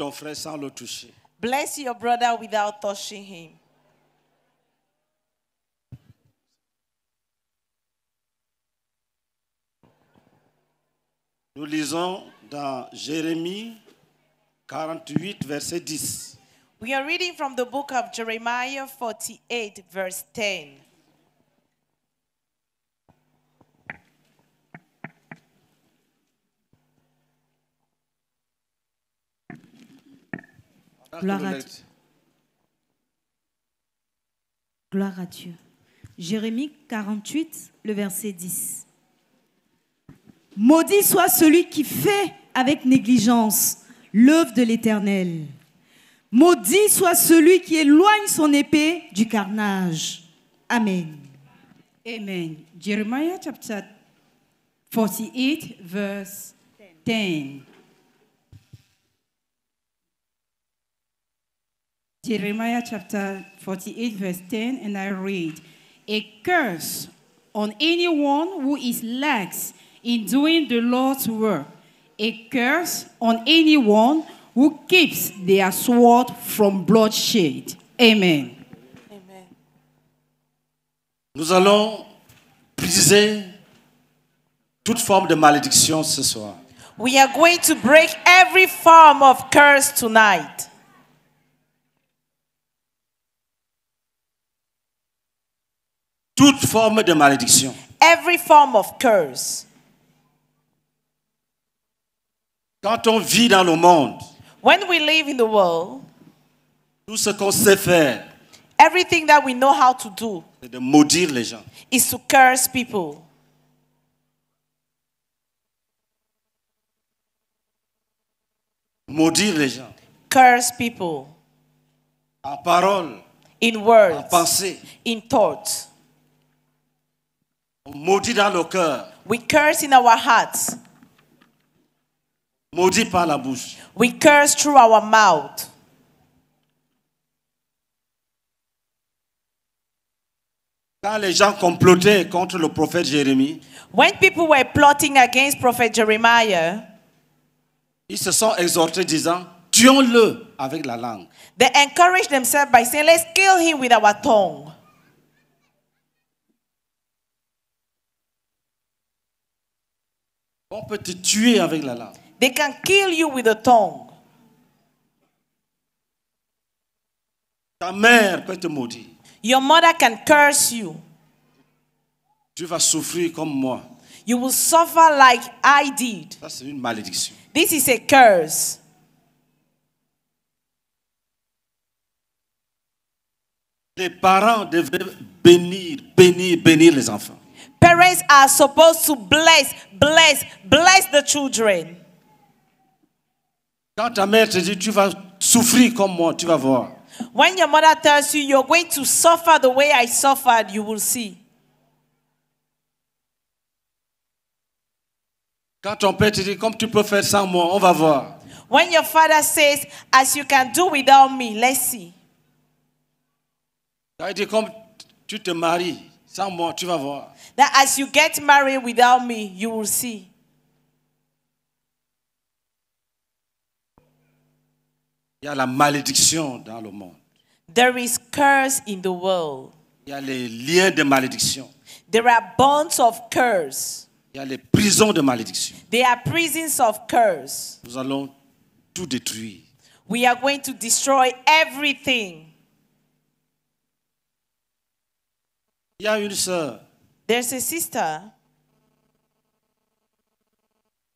ton frère sans le toucher. Bless your brother without touching him. Nous lisons dans Jérémie 48, verset 10. We are reading from the book of Jeremiah 48, verse 10. Gloire à, Dieu. Jérémie 48, le verset 10. Maudit soit celui qui fait avec négligence l'œuvre de l'Éternel. Maudit soit celui qui éloigne son épée du carnage. Amen. Amen. Jeremiah chapter 48, verse 10. Jeremiah chapter 48, verse 10, and I read A curse on anyone who is lax in doing the Lord's work, a curse on anyone who keeps their sword from bloodshed. Amen. Amen. Nous allons briser toute forme de malédiction ce soir. We are going to break every form of curse tonight. Toute forme de malédiction. Every form of curse. Quand on vit dans le monde, when we live in the world, tout ce qu'on sait faire, everything that we know how to do, c'est de maudire les gens. Is to curse people. Maudire les gens. Curse people. En parole. In words. En pensée. In thoughts. Maudit dans le cœur. We curse in our hearts. Maudit par la bouche. We curse through our mouth. Quand les gens complotaient contre le prophète Jérémie, when people were plotting against prophet Jeremiah, ils se sont exhortés disant, tuons-le avec la langue. They encouraged themselves by saying, let's kill him with our tongue. On peut te tuer avec la langue. They can kill you with a tongue. Ta mère peut te maudire. Your mother can curse you. Tu vas souffrir comme moi. You will suffer like I did. Ça c'est une malédiction. This is a curse. Les parents devraient bénir, bénir, bénir les enfants. Parents are supposed to bless, bless, bless the children. Quand ta mère te dit tu vas souffrir comme moi, tu vas voir. When your mother tells you you're going to suffer the way I suffered, you will see. Quand ton père te dit comme tu peux faire sans moi, on va voir. When your father says as you can do without me, let's see. Ça veut dire comme tu te maries sans moi, tu vas voir. That as you get married without me, you will see. Il y a la malédiction dans le monde. There is curse in the world. Il y a les liens de malédiction. There are bonds of curse. Il y a les prisons de malédiction. There are prisons of curse. Nous allons tout détruire. We are going to destroy everything. Il y a une sœur There's a sister.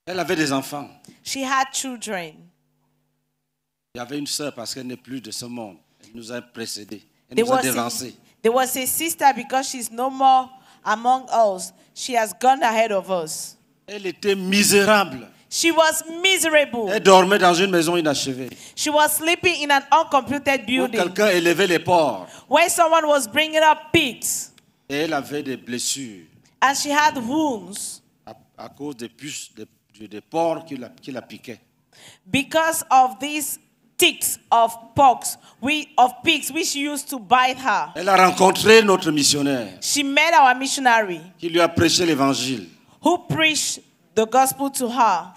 Elle avait des enfants. She had children. Il y avait une sœur parce qu'elle n'est plus de ce monde. Elle nous a précédés. Elle there nous a dévancés. There was a sister because she's no more among us. She has gone ahead of us. Elle était misérable. She was miserable. Elle dormait dans une maison inachevée. She was sleeping in an uncompleted building. Quelqu'un élevait les porcs. When someone was bringing up pigs elle avait des blessures. And she had wounds. À, cause des puces, des, des porcs qui la, qui la piquaient. Because of these ticks of pox, we, of pigs which used to bite her. Elle a rencontré notre missionnaire. She met our missionary. Qui lui a prêché l'évangile. Who preached the gospel to her.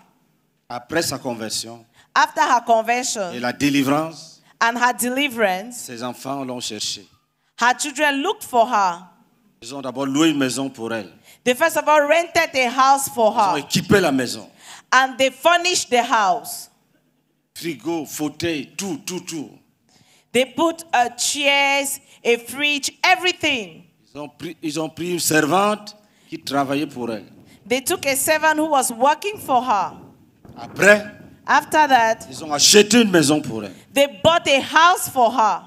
Après sa conversion. After her conversion. Et la délivrance. And her deliverance. Ses enfants l'ont cherchée. Her children looked for her. Ils ont d'abord loué une maison pour elle. They first of all rented a house for her. Ils ont équipé la maison. and they furnished the house. Frigo, fauteuil, tout, tout, tout. They put a uh, chairs, a fridge, everything. Ils ont pris, ils ont pris une servante qui travaillait pour elle. They took a servant who was working for her. Après, After that, ils ont acheté une maison pour elle. they bought a house for her.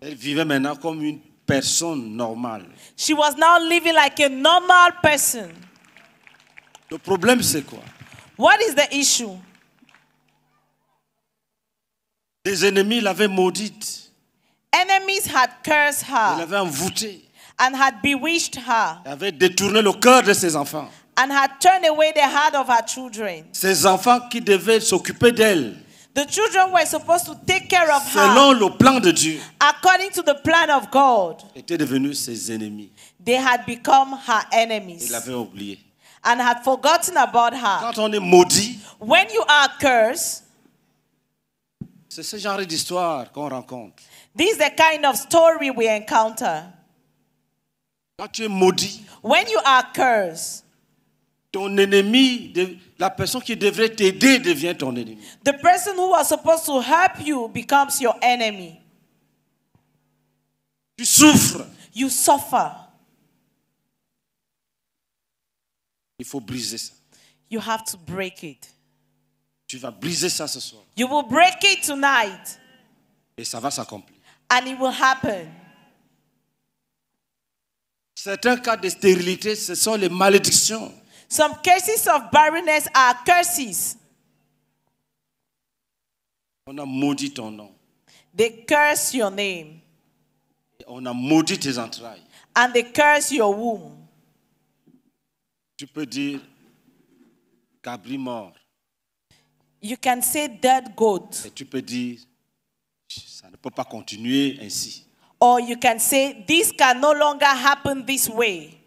Elle vivait maintenant comme une personne normale. She was now living like a normal person. Le problème, eh, c'est quoi? What is the issue? Des ennemis l'avaient maudite. Enemies had cursed her. L'avaient envoûtée. And had bewitched her. détourné le cœur de ses enfants. And had turned away the heart of her children. Ses enfants qui devaient s'occuper d'elle. The children were supposed to take care of Selon her. le plan de Dieu. According to the plan of God. Étaient devenus ses ennemis. They had become her enemies. Il avait oublié. And had forgotten about her. Quand on est maudit. When you are cursed. C'est ce genre d'histoire qu'on rencontre. This is the kind of story we encounter. Quand tu es maudit. When you are cursed. ton ennemi, la personne qui devrait t'aider devient ton ennemi. The person who was supposed to help you becomes your enemy. Tu souffres. You suffer. Il faut briser ça. You have to break it. Tu vas briser ça ce soir. You will break it tonight. Et ça va s'accomplir. And it will happen. Certains cas de stérilité, ce sont les malédictions. Some cases of barrenness are curses. On a maudit ton nom. They curse your name. On a maudit tes entrailles. And they curse your womb. Tu peux dire cabri mort. You can say dead goat. Et tu peux dire ça ne peut pas continuer ainsi. Or you can say this can no longer happen this way.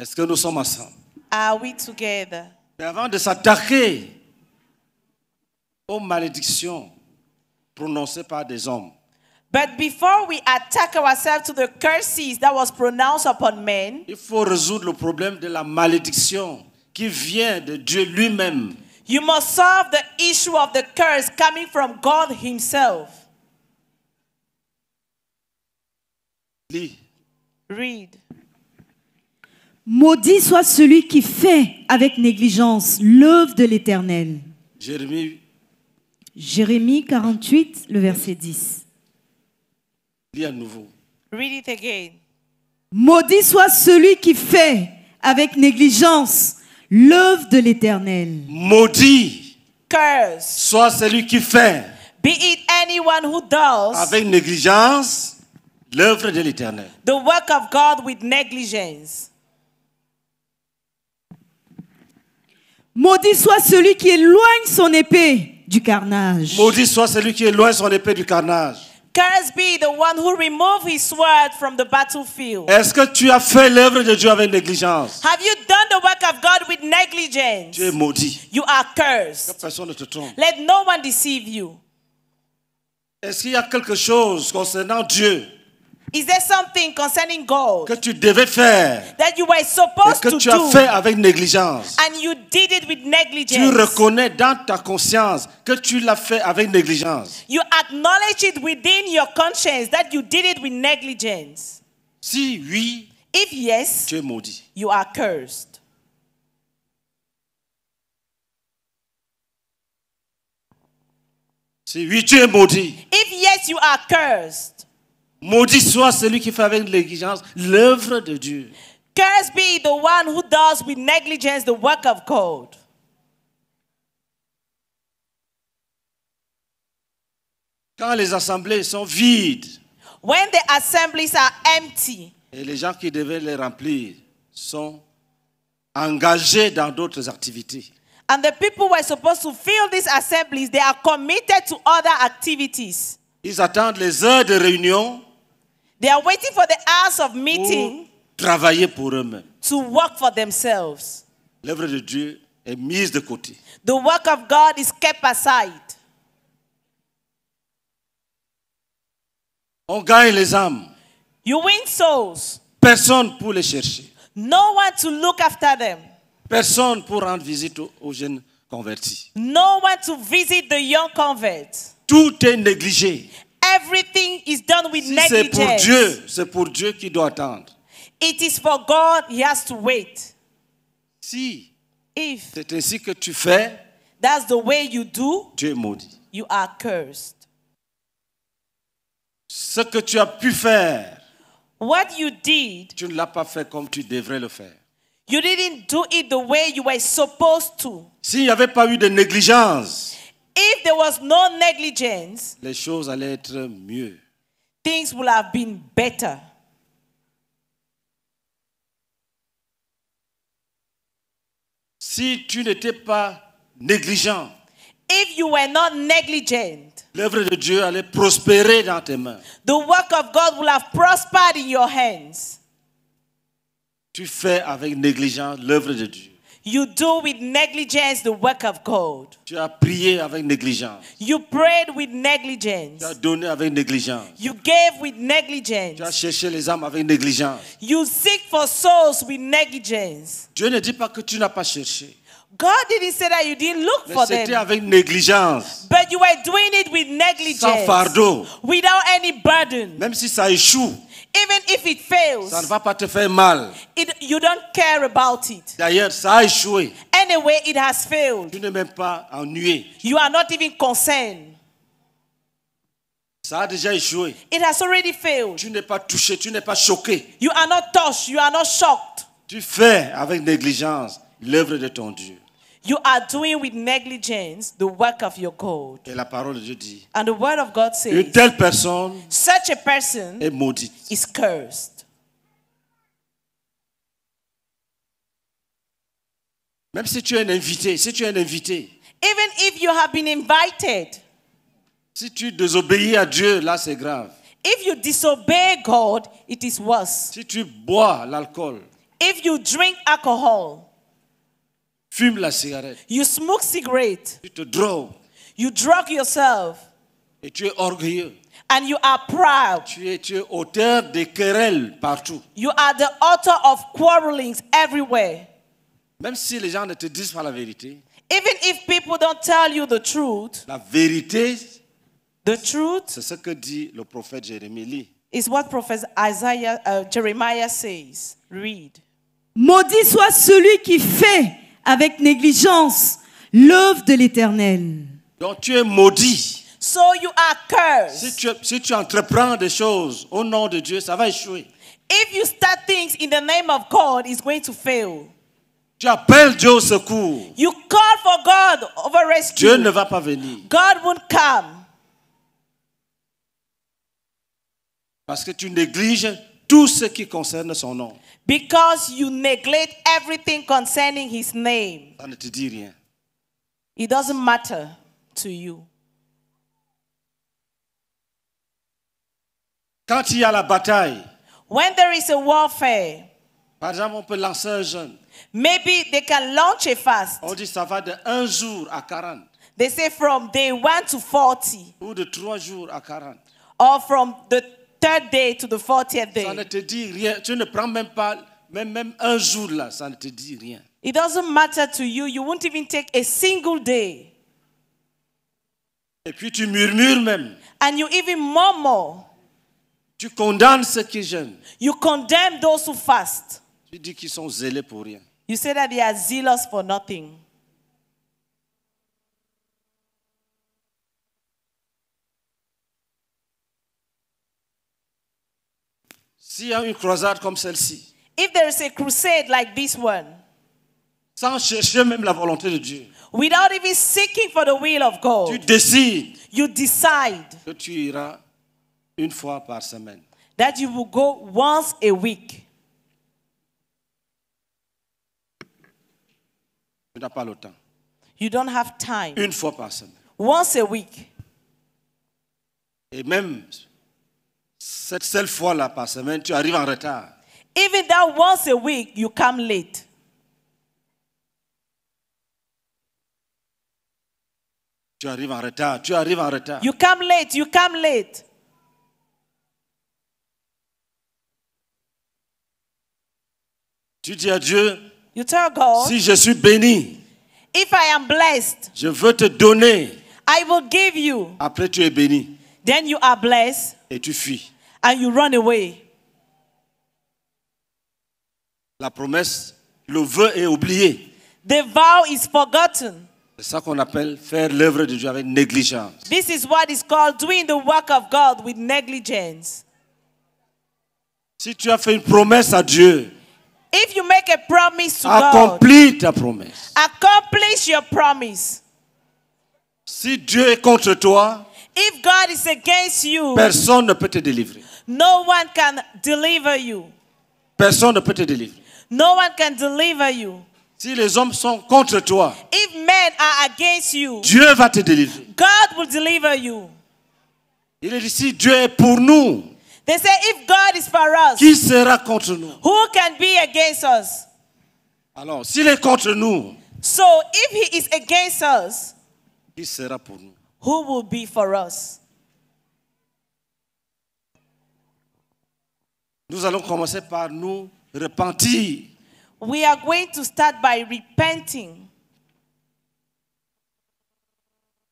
Est-ce que nous sommes ensemble? Are we together? Mais avant de s'attaquer aux malédictions prononcées par des hommes, But before we attack ourselves to the curses that was pronounced upon men, il faut résoudre le problème de la malédiction qui vient de Dieu lui-même. You must solve the issue of the curse coming from God himself. Lis. Read. Maudit soit celui qui fait avec négligence l'œuvre de l'Éternel. Jérémie. 48, le verset 10. Lis à nouveau. Read it again. Maudit soit celui qui fait avec négligence l'œuvre de l'Éternel. Maudit soit celui qui fait Be avec négligence l'œuvre de l'Éternel. The work of God with negligence. Maudit soit celui qui éloigne son épée du carnage. Maudit soit celui qui éloigne son épée du carnage. Cursed be the one who removes his sword from the battlefield. Est-ce que tu as fait l'œuvre de Dieu avec négligence? Have you done the work of God with negligence? Tu es maudit. You are cursed. Que personne ne te trompe. Let no one deceive you. Est-ce qu'il y a quelque chose concernant Dieu? Is there something concerning God que tu devais faire that you were supposed que to tu as do, fait avec négligence and you did it with negligence. Tu reconnais dans ta conscience que tu l'as fait avec négligence. You acknowledge it within your conscience that you did it with negligence. Si oui, If yes, tu es maudit. You are cursed. Si oui, tu es maudit. If yes, you are cursed. Maudit soit celui qui fait avec négligence l'œuvre de Dieu. Curse be the one who does with negligence the work of God. Quand les assemblées sont vides. When the assemblies are empty. Et les gens qui devaient les remplir sont engagés dans d'autres activités. And the people who are supposed to fill these assemblies, they are committed to other activities. Ils attendent les heures de réunion. They are waiting for the hours of meeting. travailler pour eux-mêmes. To work for themselves. L'œuvre de Dieu est mise de côté. The work of God is kept aside. On gagne les âmes. You win souls. Personne pour les chercher. No one to look after them. Personne pour rendre visite aux jeunes convertis. No one to visit the young converts. Tout est négligé. Everything is done with si c'est pour Dieu, c'est pour Dieu qui doit attendre. It is for God, he has to wait. Si If c'est ainsi que tu fais, that's the way you do, Dieu est maudit. you are cursed. Ce que tu as pu faire, What you did, tu ne l'as pas fait comme tu devrais le faire. you didn't do it the way you were supposed to. S'il n'y avait pas eu de négligence, If there was no negligence, les choses allaient être mieux. Things would have been better. Si tu n'étais pas négligent, If you were not negligent, l'œuvre de Dieu allait prospérer dans tes mains. The work of God will have prospered in your hands. Tu fais avec négligence l'œuvre de Dieu. You do with negligence the work of God. Tu as prié avec négligence. You prayed with negligence. Tu as donné avec négligence. You gave with negligence. Tu as cherché les âmes avec négligence. You seek for souls with negligence. Dieu ne dit pas que tu n'as pas cherché. God didn't say that you didn't look Mais for them. avec négligence. But you were doing it with negligence. Sans fardeau. Without any burden. Même si ça échoue. even if it fails, ça ne va pas te faire mal. It, you don't care about it. D'ailleurs, ça a échoué. Anyway, it has failed. Tu n'es même pas ennuyé. You are not even concerned. Ça a déjà échoué. It has already failed. Tu n'es pas touché, tu n'es pas choqué. You are not touched, you are not shocked. Tu fais avec négligence l'œuvre de ton Dieu. You are doing with negligence the work of your God. Et la parole de Dieu dit. And the word of God says. Une telle personne. Such a person. Est maudite. Is cursed. Même si tu es un invité, si tu es un invité. Even if you have been invited. Si tu désobéis à Dieu, là c'est grave. If you disobey God, it is worse. Si tu bois l'alcool. If you drink alcohol. la cigarette. You smoke cigarette. Tu draw. You drug yourself. Et tu es orgueilleux. And you are proud. Tu es, tu es auteur de querelles partout. You are the author of quarrelings everywhere. Même si les gens ne te disent pas la vérité. Even if people don't tell you the truth. La vérité. The truth. C'est ce que dit le prophète Jérémie. Is what prophet Isaiah, uh, Jeremiah says. Read. Maudit soit celui qui fait avec négligence l'œuvre de l'Éternel. Donc tu es maudit. Si tu, entreprends des choses au nom de Dieu, ça va échouer. If you start things in the name of God, it's going to fail. Tu appelles Dieu au secours. You Dieu ne va pas venir. God won't come. Parce que tu négliges tout ce qui concerne son nom. Because you neglect everything concerning his name. It doesn't matter to you. Quand il y a la bataille, when there is a warfare, par exemple, on peut lancer un jeûne. Maybe they can launch a fast. On dit ça va de un jour à 40. They say from day 1 to 40. Ou de 3 jours à 40. Or from the third day to the 40th day. Ça ne te dit rien. Tu ne prends même pas, même, même un jour là, ça ne te dit rien. It doesn't matter to you. You won't even take a single day. Et puis tu murmures même. And you even murmur. Tu condamnes ceux qui jeûnent. You condemn those who fast. Tu dis qu'ils sont zélés pour rien. You say that they are zealous for nothing. S'il y a une croisade comme celle-ci, if there is a crusade like this one, sans chercher même la volonté de Dieu, without even seeking for the will of God, tu décides you decide que tu iras une fois par semaine. that you will go once a week. Tu n'as pas le temps. You don't have time. Une fois par semaine. Once a week. Et même cette seule fois-là par semaine, tu arrives en retard. Even that once a week, you come late. Tu arrives en retard, tu arrives en retard. You come late, you come late. Tu dis à Dieu, you tell God, si je suis béni, if I am blessed, je veux te donner. I will give you. Après tu es béni. Then you are blessed. Et tu fuis. and you run away. La promesse, le vœu est oublié. The vow is forgotten. C'est ça qu'on appelle faire l'œuvre de Dieu avec négligence. This is what is called doing the work of God with negligence. Si tu as fait une promesse à Dieu, If you make a promise to accomplis God, ta promesse. Accomplish your promise. Si Dieu est contre toi, If God is against you, personne ne peut te délivrer. No one can deliver you. Personne ne peut te délivrer. No one can deliver you. Si les hommes sont contre toi, If men are against you, Dieu va te délivrer. God will deliver you. Il est ici, Dieu est pour nous. They say, if God is for us, qui sera contre nous? Who can be against us? Alors, s'il est contre nous, so if he is against us, qui sera pour nous? who will be for us? Nous allons commencer par nous repentir. We are going to start by repenting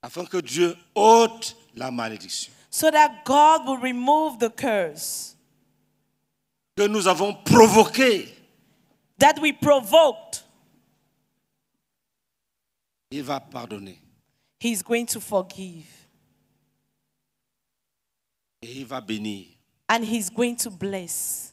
afin que Dieu ôte la malédiction. So that God will remove the curse. Que nous avons provoqué. That we provoked. Il va pardonner. He's going to forgive. va bénir. And he's going to bless.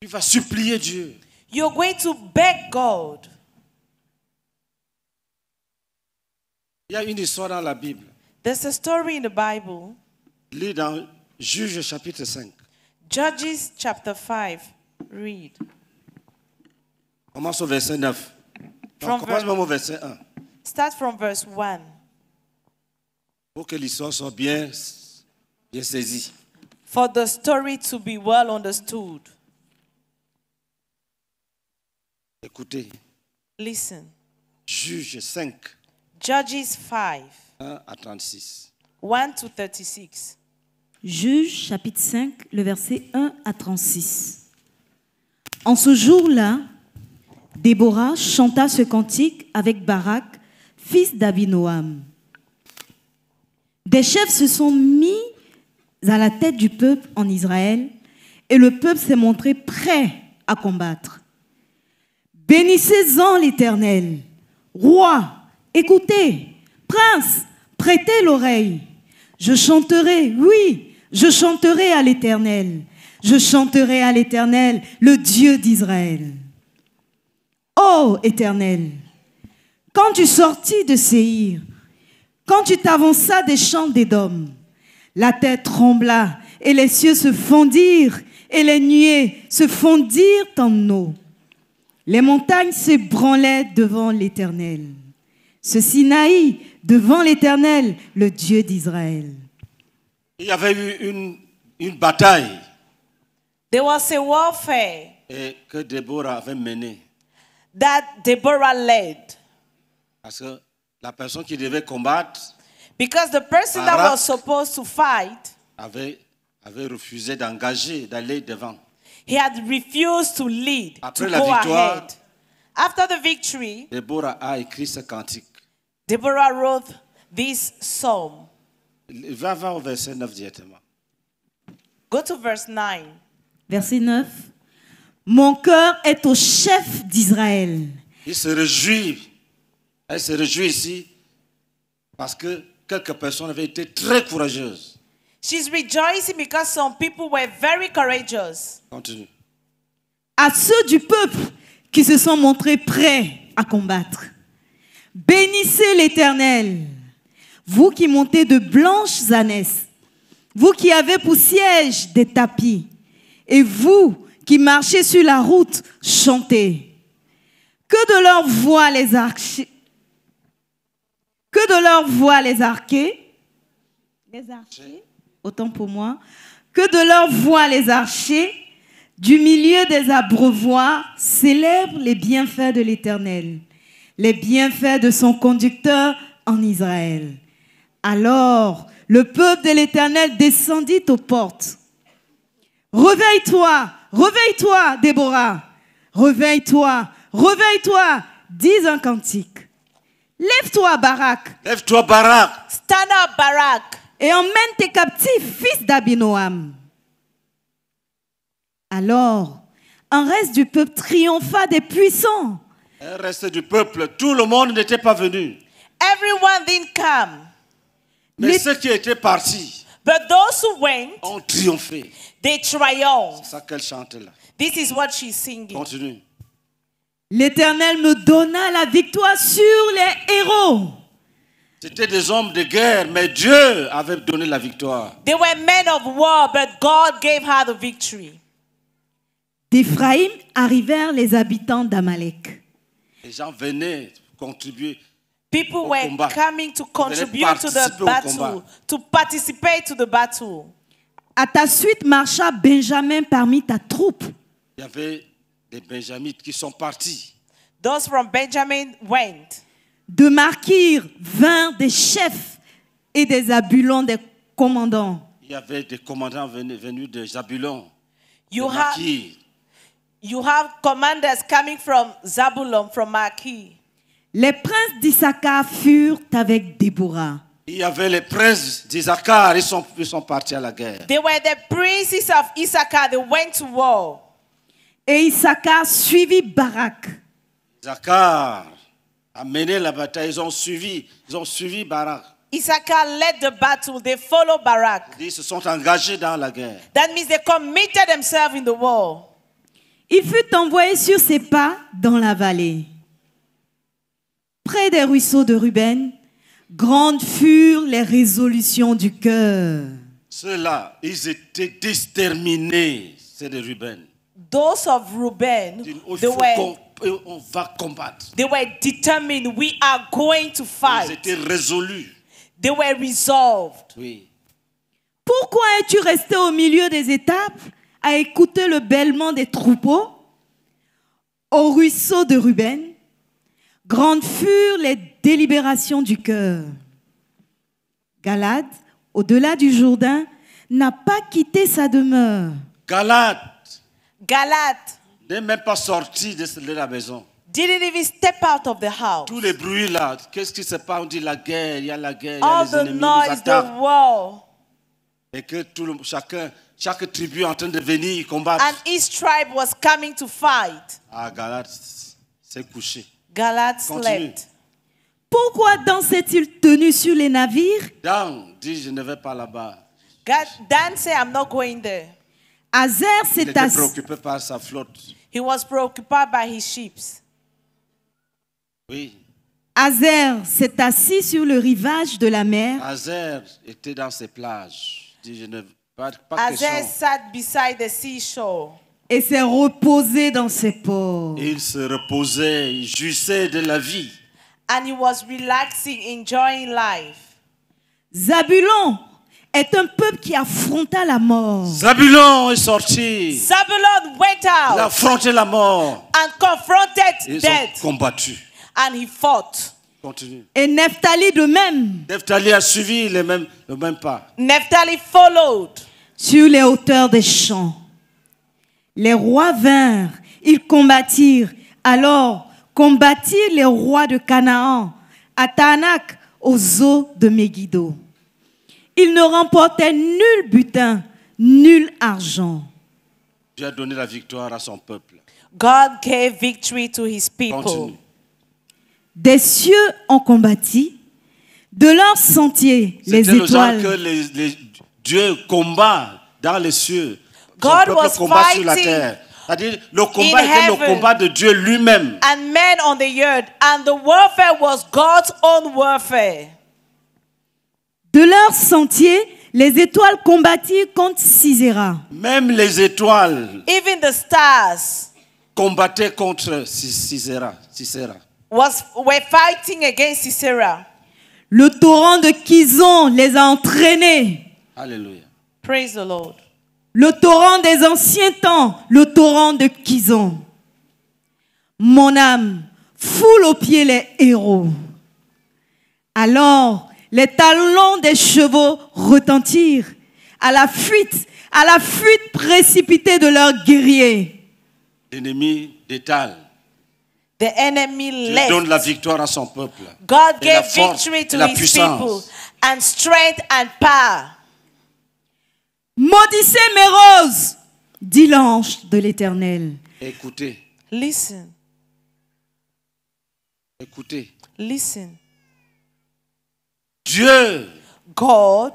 Tu supplier Dieu. You're going to beg God. Il y a une histoire dans la Bible. There's a story in the Bible. Lis dans Juge chapitre 5. Judges chapter 5, read. Commence au verset 9. Donc, commence même au verset 1. Start from verse 1. Pour que l'histoire soit bien, bien saisie. For the story to be well understood. Écoutez. Listen. Juge 5. Judges 5. 1 à 36. 1 to 36. Juge chapitre 5, le verset 1 à 36. En ce jour-là, Déborah chanta ce cantique avec Barak, fils d'Abinoam. Des chefs se sont mis à la tête du peuple en Israël et le peuple s'est montré prêt à combattre. Bénissez-en l'Éternel, roi, écoutez, prince, prêtez l'oreille. Je chanterai, oui, je chanterai à l'Éternel. Je chanterai à l'Éternel, le Dieu d'Israël. Ô Éternel, quand tu sortis de Séir, quand tu t'avanças des champs d'Édom, la terre trembla et les cieux se fondirent et les nuées se fondirent en eau. Les montagnes s'ébranlaient devant l'Éternel. Ce Sinaï devant l'Éternel, le Dieu d'Israël. Il y avait eu une, une bataille. There was a warfare. Et que Deborah avait mené. That Deborah led. Parce que la personne qui devait combattre. Because the person that was supposed to fight. Avait, avait refusé d'engager, d'aller devant. He had refused to lead. Après to la go victoire. Ahead. After the victory. Deborah a écrit ce cantique. Deborah wrote this psalm. Va, va au verset 9 directement. Go to verse 9. Verset 9. Mon cœur est au chef d'Israël. Il se réjouit. Elle se réjouit ici parce que quelques personnes avaient été très courageuses. She's rejoicing because some people were very courageous. Continue. À ceux du peuple qui se sont montrés prêts à combattre. Bénissez l'Éternel vous qui montez de blanches ânesses, vous qui avez pour siège des tapis, et vous qui marchez sur la route, chantez. Que de leur voix les archers, que de leur voix les archers les archers, autant pour moi, que de leur voix les archers, du milieu des abreuvoirs, célèbrent les bienfaits de l'Éternel, les bienfaits de son conducteur en Israël. Alors le peuple de l'Éternel descendit aux portes. Réveille-toi, réveille-toi, Déborah. Réveille-toi, réveille-toi, dis un cantique. Lève-toi, Barak. Lève-toi, Barak. Stand up, Barak. Et emmène tes captifs, fils d'Abinoam. Alors, un reste du peuple triompha des puissants. Un reste du peuple, tout le monde n'était pas venu. Everyone didn't come. Mais ceux qui étaient partis ont triomphé. They triumphed. C'est ça qu'elle chante là. This is what she's singing. Continue. L'Éternel me donna la victoire sur les héros. C'était des hommes de guerre, mais Dieu avait donné la victoire. They were men of war, but God gave her the victory. D'Éphraïm arrivèrent les habitants d'Amalek. Les gens venaient contribuer People were combat. coming to contribute to the battle, to participate to the battle. À ta suite marcha Benjamin parmi ta troupe. Il y avait des Benjamites qui sont partis. Those from Benjamin went. De Markir vinrent des chefs et des abulons des commandants. Il y avait des commandants venus, venus de Zabulon. You de have, you have commanders coming from Zabulon, from Markir. Les princes d'Issachar furent avec Déborah. Il y avait les princes d'Issachar, ils sont, sont partis à la guerre. They were the princes of Issachar, they went to war. Et Issachar suivit Barak. Issachar a mené la bataille, ils ont suivi, ils ont suivi Barak. Issachar led the battle, they followed Barak. Ils se sont engagés dans la guerre. That means they committed themselves in the war. Il fut envoyé sur ses pas dans la vallée près des ruisseaux de Ruben, grandes furent les résolutions du cœur. Ceux-là, ils étaient déterminés, ceux de Ruben. Those of Ruben, they were, on va combattre. They were determined, we are going to fight. Ils étaient résolus. They were resolved. Pourquoi es-tu resté au milieu des étapes à écouter le bêlement des troupeaux au ruisseau de Ruben Grandes furent les délibérations du cœur. Galade, au-delà du Jourdain, n'a pas quitté sa demeure. Galade. Galate. N'est même pas sorti de la maison. Didn't even step out of the house. Tous les bruits là, qu'est-ce qui se passe On dit la guerre, il y a la guerre, il y a les the noise, the war. Et que tout chacun, chaque tribu est en train de venir combattre. And each tribe was coming to fight. Ah, Galate s'est couché. Galates Pourquoi dansait-il tenu sur les navires? Dan dit, je ne vais pas là-bas. Dan said, I'm not going there. Azer s'est Il était préoccupé par sa flotte. He was preoccupied by his ships. Oui. Azer s'est assis sur le rivage de la mer. Azer était dans ses plages. Dit, je ne... pas, pas Azer question. sat beside the seashore. Et s'est reposé dans ses ports. Il se reposait, il jouissait de la vie. And he was relaxing, enjoying life. Zabulon est un peuple qui affronta la mort. Zabulon est sorti. Zabulon went out. Il a affronté la mort. And confronted Ils death. combattu. And he fought. Continue. Et Nephtali de même. Nephtali a suivi le même, le même pas. Nephtali followed. Sur les hauteurs des champs. Les rois vinrent, ils combattirent. Alors combattirent les rois de Canaan, à Tanak, aux eaux de Megiddo. Ils ne remportaient nul butin, nul argent. Dieu a donné la victoire à son peuple. God gave victory to his people. Des cieux ont combattu, de leur sentier les étoiles. Le genre que Dieu combat dans les cieux God son was combat sur la terre. C'est-à-dire, le combat était le combat de Dieu lui-même. And men on the earth, and the warfare was God's own warfare. De leur sentier, les étoiles combattirent contre Sisera. Même les étoiles. Even the stars. Combattaient contre Sisera. Sisera. Was, were fighting against Sisera. Le torrent de Kizon les a entraînés. Alléluia. Praise the Lord le torrent des anciens temps, le torrent de Kizon. Mon âme foule aux pieds les héros. Alors, les talons des chevaux retentirent à la fuite, à la fuite précipitée de leurs guerriers. L'ennemi détale. The enemy left. Dieu donne la victoire à son peuple. God gave la victory to la his people and strength and power. Maudissez mes roses, dit l'ange de l'Éternel. Écoutez. Listen. Écoutez. Listen. Dieu God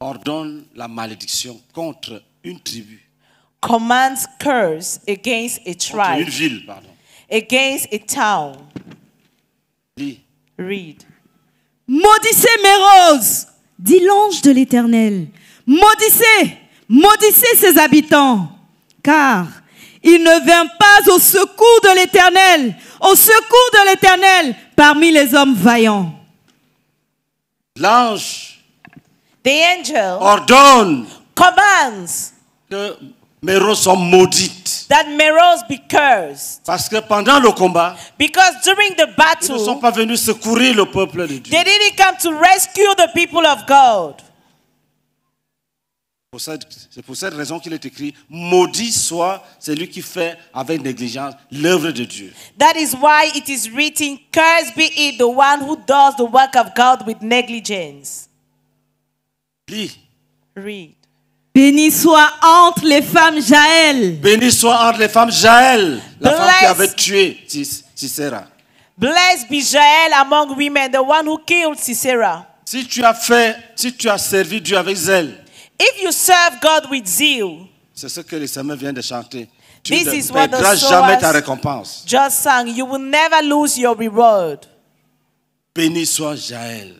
ordonne la malédiction contre une tribu. Commands curse against a tribe. Contre une ville, pardon. Against a town. Lis. Read. Maudissez mes roses, dit l'ange de l'Éternel. Maudissez, maudissez ses habitants, car il ne vint pas au secours de l'Éternel, au secours de l'Éternel parmi les hommes vaillants. L'ange ordonne commands que Méros sont maudites. That be cursed. Parce que pendant le combat, ils ne sont pas venus secourir le peuple de Dieu. They didn't come to rescue the people of God. C'est pour cette raison qu'il est écrit Maudit soit celui qui fait avec négligence l'œuvre de Dieu. That is why it is written Cursed be it the one who does the work of God with negligence. Lis. Read. Béni soit entre les femmes Jaël. Béni soit entre les femmes Jaël, la femme qui avait tué Sisera. Blessed be Jaël among women, the one who killed Sisera. Si tu as fait, si tu as servi Dieu avec zèle. If you serve God with zeal, c'est ce que les semeurs viennent de chanter. Tu this ne is what jamais ta récompense. Just sang, you will never lose your reward. Béni soit Jaël.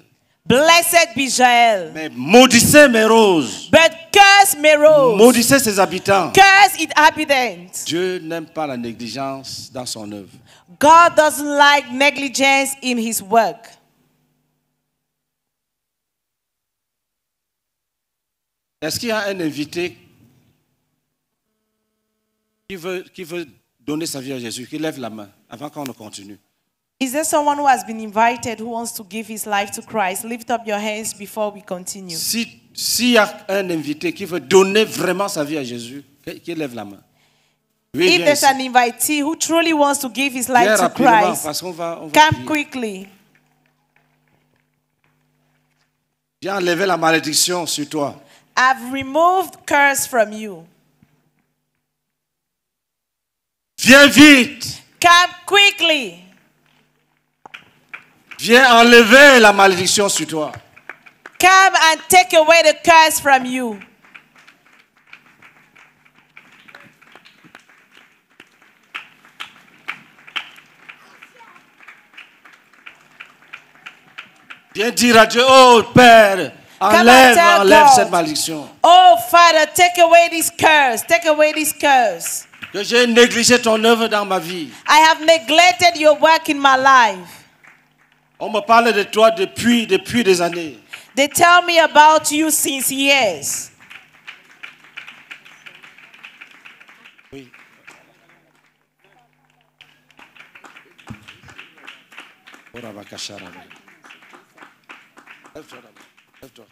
Blessed be Jaël. Mais maudissez mes roses. But curse mes roses. Maudissez ses habitants. Curse its inhabitants. Dieu n'aime pas la négligence dans son œuvre. God doesn't like negligence in his work. Est-ce qu'il y a un invité qui veut, qui veut donner sa vie à Jésus, qui lève la main avant qu'on ne continue? Is there someone who has been invited who wants to give his life to Christ? Lift up your hands before we continue. Si s'il y a un invité qui veut donner vraiment sa vie à Jésus, qui lève la main. Oui, If there's ici. an invitee who truly wants to give his life to Christ, parce come prier. quickly. Viens enlever la malédiction sur toi. I've removed curse from you. Viens vite. Come quickly. Viens enlever la malédiction sur toi. Come and take away the curse from you. Viens dire à Dieu, oh Père, Enlève, enlève cette malédiction. Oh Father, take away this curse. Take away this curse. Que j'ai négligé ton œuvre dans ma vie. I have neglected your work in my life. On me parle de toi depuis, depuis des années. They tell me about you since years. Oui. Ora Well done.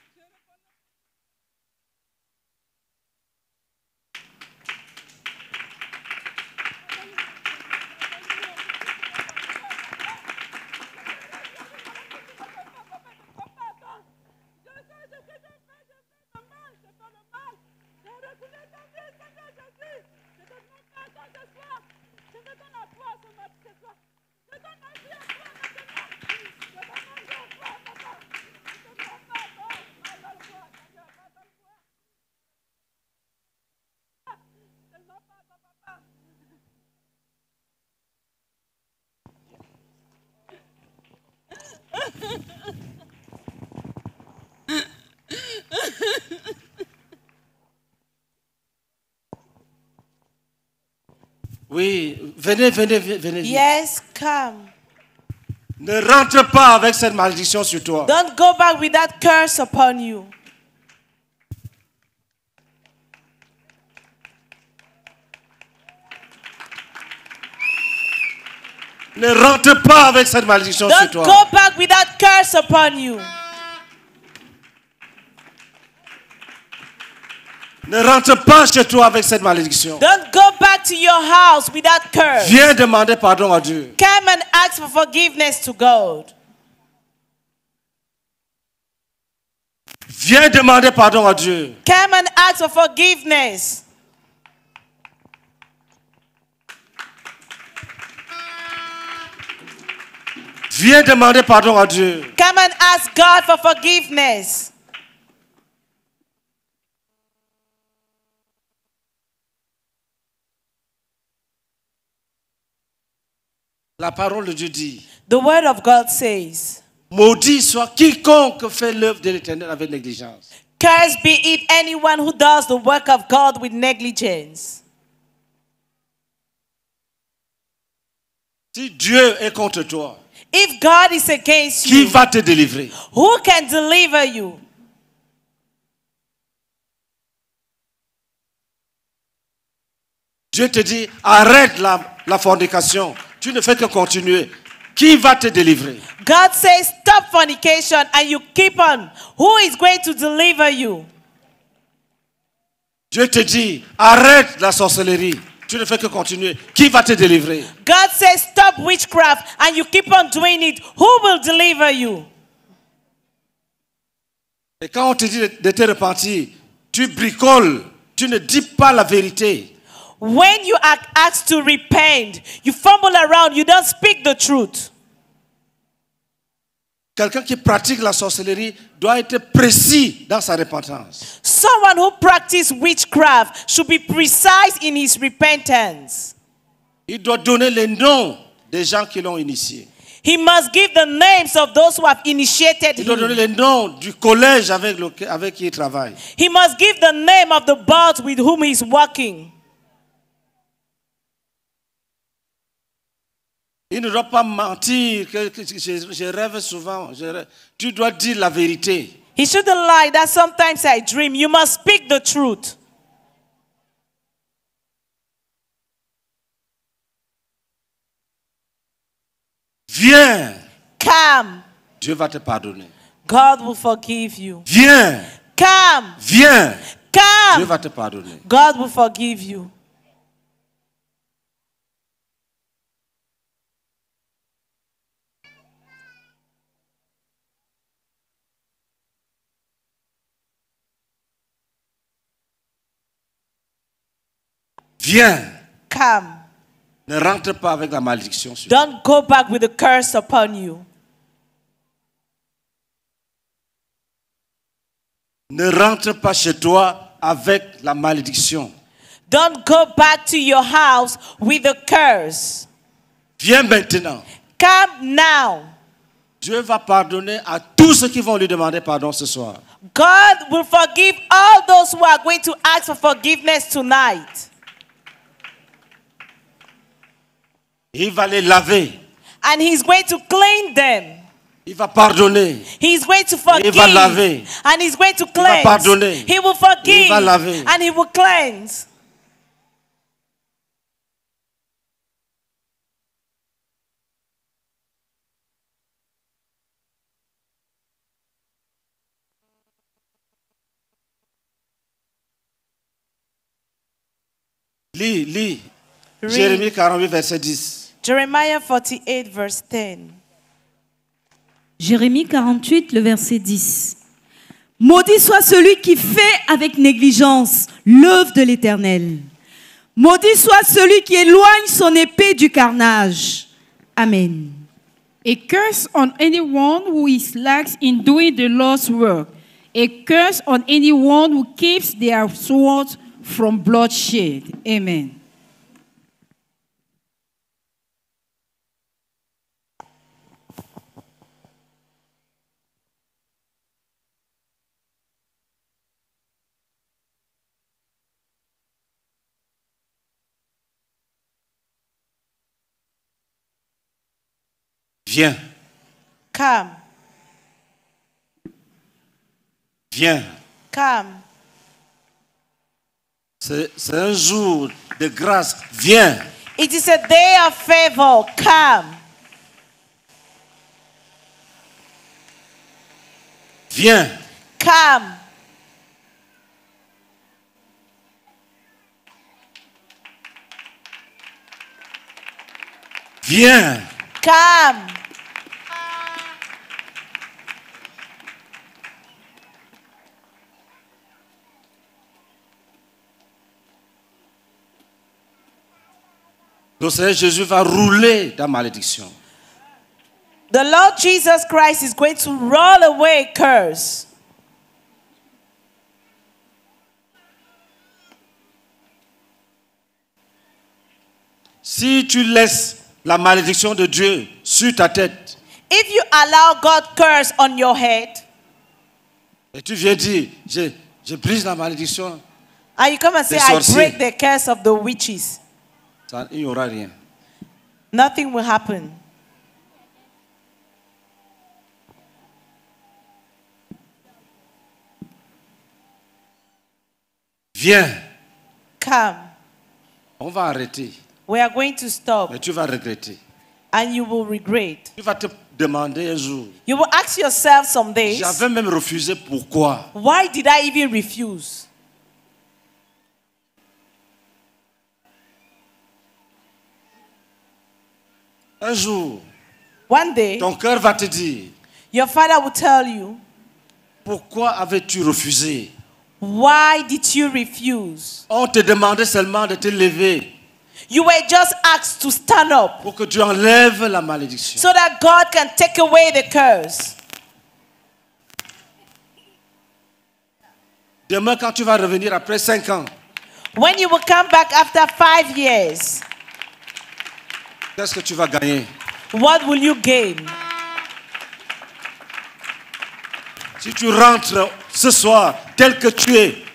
Venez, venez, venez. Yes, come. Ne rentre pas avec cette malédiction sur toi. Don't go back with that curse upon you. Ne rentre pas avec cette malédiction sur toi. Don't go back with that curse upon you. Ne rentre pas chez toi avec cette malédiction. Don't go back to your house with that curse. Viens demander pardon à Dieu. Come and ask for forgiveness to God. Viens demander pardon à Dieu. Come and ask for forgiveness. Viens demander pardon à Dieu. Come and ask God for forgiveness. La parole de Dieu dit. The word of God says. Maudit soit quiconque fait l'œuvre de l'Éternel avec négligence. Cursed be it anyone who does the work of God with negligence. Si Dieu est contre toi, If God is against qui you, va te délivrer? Who can deliver you? Dieu te dit, arrête la, la fornication. Tu ne fais que continuer. Qui va te délivrer? God says stop fornication and you keep on. Who is going to deliver you? Dieu te dit arrête la sorcellerie. Tu ne fais que continuer. Qui va te délivrer? God says stop witchcraft and you keep on doing it. Who will deliver you? Et quand on te dit de te repentir, tu bricoles, tu ne dis pas la vérité. When you are asked to repent, you fumble around, you don't speak the truth. Quelqu'un qui pratique la sorcellerie doit être précis dans sa repentance. Someone who practices witchcraft should be precise in his repentance. Il doit donner les noms des gens qui l'ont initié. He must give the names of those who have initiated Il doit him. donner les noms du collège avec, le, avec qui il travaille. He must give the name of the boss with whom he is working. Il ne doit pas mentir. Que je, rêve souvent. Tu dois dire la vérité. He shouldn't lie. That sometimes I dream. You must speak the truth. Viens. Come. Dieu va te pardonner. God will forgive you. Viens. Come. Viens. Come. Dieu va te pardonner. God will forgive you. Viens. Come. Ne rentre pas avec la malédiction sur Don't go back with the curse upon you. Ne rentre pas chez toi avec la malédiction. Don't go back to your house with the curse. Viens maintenant. Come now. Dieu va pardonner à tous ceux qui vont lui demander pardon ce soir. God will forgive all those who are going to ask for forgiveness tonight. Il va les laver. And he's going to clean them. Il va pardonner. He's going to forgive. Il va laver. And he's going to cleanse. Il va pardonner. He will forgive. Il va laver. And he will cleanse. Lis, lis. Jérémie 48, verset 10. Jeremiah 48, verse 10. Jérémie 48, le verset 10. Maudit soit celui qui fait avec négligence l'œuvre de l'Éternel. Maudit soit celui qui éloigne son épée du carnage. Amen. A curse on anyone who is lax in doing the Lord's work. A curse on anyone who keeps their sword from bloodshed. Amen. Viens. Come. Viens. Come. C'est un jour de grâce. Viens. It is a day of favor. Come. Viens. Come. Viens. Le Seigneur Jésus va rouler la malédiction. The Lord Jesus Christ is going to roll away curse. Si tu laisses la malédiction de Dieu sur ta tête, if you allow God curse on your head, et tu viens dire, je, je brise la malédiction, i you come and say, I break the curse of the witches, ça- il n'y aura rien. nothing will happen. Viens, Come, on va arrêter. We are going to stop. Mais tu vas regretter. And you will regret. Tu vas te demander un jour. You will ask yourself some days. J'avais même refusé pourquoi? Why did I even refuse? Un jour, One day, ton cœur va te dire, your father will tell you, pourquoi avais-tu refusé? Why did you refuse? On te demandait seulement de te lever. You were just asked to stand up. Pour que Dieu enlève la malédiction. So that God can take away the curse. Demain, quand tu vas revenir après cinq ans. When you will come back after five years. Qu'est-ce que tu vas gagner? What will you gain? Si tu rentres ce soir tel que tu es.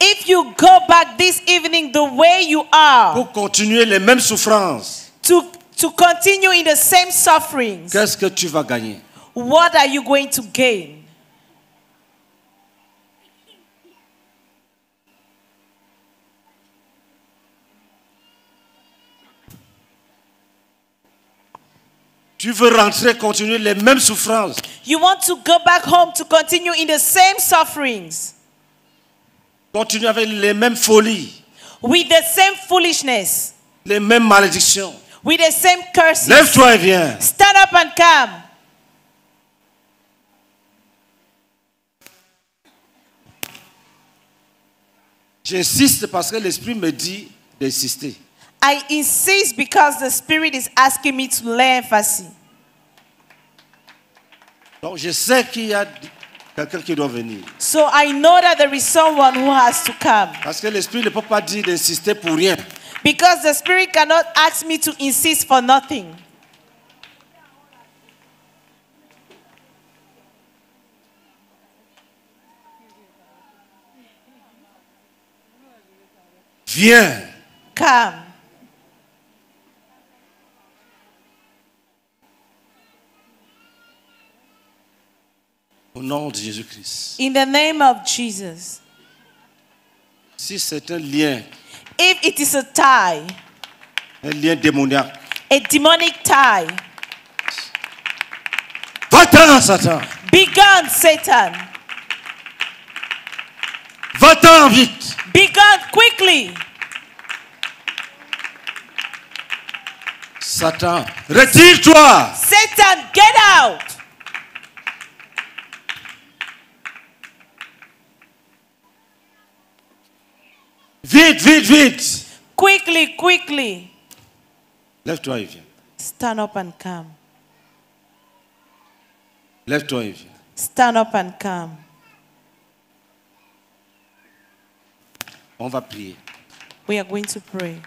If you go back this evening the way you are, pour continuer les mêmes souffrances, to, to continue in the same sufferings, qu'est-ce que tu vas gagner? What are you going to gain? Tu veux rentrer, continuer les mêmes souffrances. You want to go back home to continue in the same sufferings. continuer avec les mêmes folies. With the same foolishness. Les mêmes malédictions. With the same curses. Lève-toi et viens. Stand up and come. J'insiste parce que l'esprit me dit d'insister. I insist because the spirit is asking me to lay emphasis. Donc je sais qu'il y a quelqu'un qui doit venir. So I know that there is someone who has to come. Parce que l'esprit ne peut pas dire d'insister pour rien. Because the spirit cannot ask me to insist for nothing. Viens. Come. Au nom de Jésus-Christ. In the name of Jesus. Si c'est un lien. If it is a tie. Un lien démoniaque. A demonic tie. Va-t'en, Satan. Be Satan. Va-t'en vite. Be gone quickly. Satan, retire-toi. Satan, get out. Vite, vite, vite. Quickly, quickly. Lève-toi viens. Stand up and come. Lève-toi viens. Stand up and come. On va prier. We are going to pray.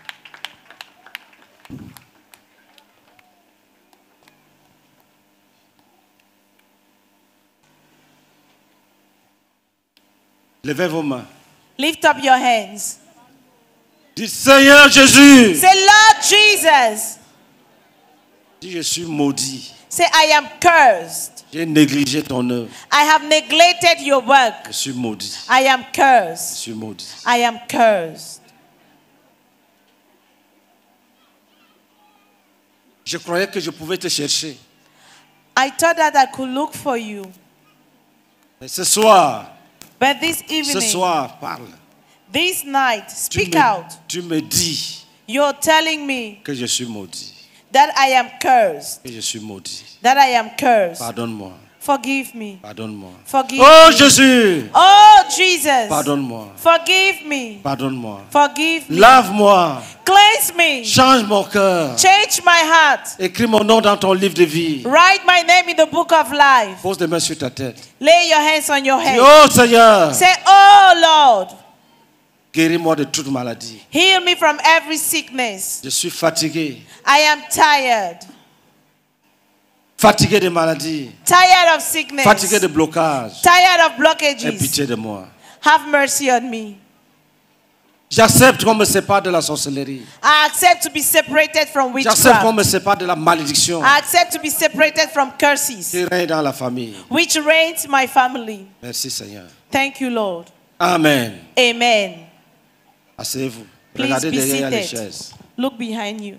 Levez vos mains. Lift up your hands. Dis Seigneur Jésus. Say Lord Jesus. Dis je suis maudit. Say I am cursed. J'ai négligé ton œuvre. I have neglected your work. Je suis maudit. I am cursed. Je suis maudit. I am cursed. Je croyais que je pouvais te chercher. I thought that I could look for you. Mais ce soir, But this evening, ce soir, parle. This night, speak tu me, out. Tu me dis You're telling me que je suis maudit. That I am cursed. Que je suis maudit. That I am cursed. Pardonne-moi. Forgive me. Pardonne-moi. Forgive oh, me. Jésus. Oh, Jesus. Pardonne-moi. Forgive me. Pardonne-moi. Forgive me. Lave-moi. Cleanse me. Change mon cœur. Change my heart. Écris mon nom dans ton livre de vie. Write my name in the book of life. Pose mains sur ta tête. Lay your hands on your head. Dis, oh Seigneur. Say, oh Lord. Guéris-moi de toute maladie. Heal me from every sickness. Je suis fatigué. I am tired. Fatigué de maladie. Tired of sickness. Fatigué de blocage. Tired of blockages. Aie pitié de moi. Have mercy on me. J'accepte qu'on me sépare de la sorcellerie. I accept to be separated from witchcraft. J'accepte qu'on me sépare de la malédiction. I accept to be separated from curses. Qui règne dans la famille. Which reigns my family. Merci Seigneur. Thank you Lord. Amen. Amen. Asseyez-vous. Regardez derrière les chaises. Look behind you.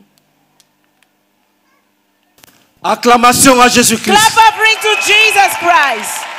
Acclamation à Jésus-Christ. Clap to Jesus Christ.